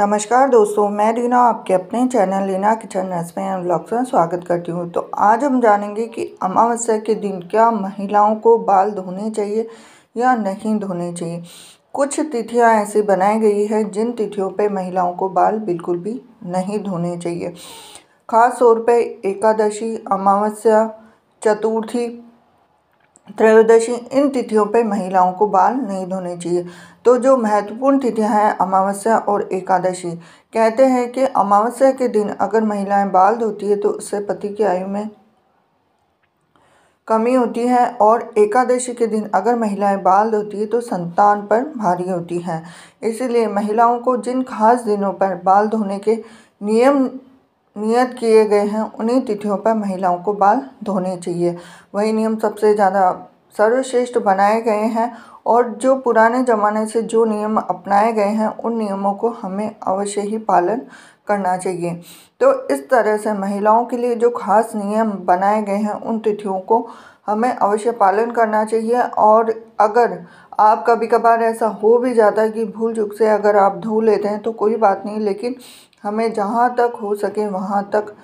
नमस्कार दोस्तों मैं रीना आपके अपने channel Leena kitchen recipe and blog से स्वागत करती हूँ तो आज हम जानेंगे कि अमावस्या के दिन क्या महिलाओं को बाल धोने चाहिए या नहीं धोने चाहिए कुछ तिथियाँ ऐसी बनाई गई है जिन तिथियों पे महिलाओं को बाल बिल्कुल भी नहीं धोने चाहिए खास तौर पर एकादशी अमावस्या चतुर्थी त्रयोदशी इन तिथियों पर महिलाओं को बाल नहीं धोने चाहिए तो जो महत्वपूर्ण तिथियां हैं अमावस्या और एकादशी कहते हैं कि अमावस्या के दिन अगर महिलाएं बाल धोती है तो उससे पति की आयु में कमी होती है और एकादशी के दिन अगर महिलाएं बाल धोती है तो संतान पर भारी होती हैं इसीलिए महिलाओं को जिन खास दिनों पर बाल धोने के नियम नियत किए गए हैं उन्हीं तिथियों पर महिलाओं को बाल धोने चाहिए वही नियम सबसे ज़्यादा सर्वश्रेष्ठ बनाए गए हैं और जो पुराने ज़माने से जो नियम अपनाए गए हैं उन नियमों को हमें अवश्य ही पालन करना चाहिए तो इस तरह से महिलाओं के लिए जो खास नियम बनाए गए हैं उन तिथियों को हमें अवश्य पालन करना चाहिए और अगर आप कभी कभार ऐसा हो भी जाता है कि भूल झुक से अगर आप धो लेते हैं तो कोई बात नहीं लेकिन हमें जहाँ तक हो सके वहाँ तक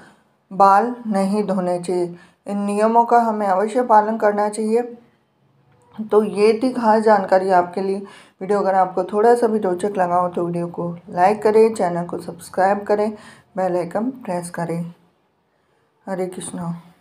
बाल नहीं धोने चाहिए इन नियमों का हमें अवश्य पालन करना चाहिए तो ये थी खास जानकारी आपके लिए वीडियो अगर आपको थोड़ा सा भी रोचक लगा हो तो वीडियो को लाइक करें चैनल को सब्सक्राइब करें बेल आइकन प्रेस करें हरे कृष्णा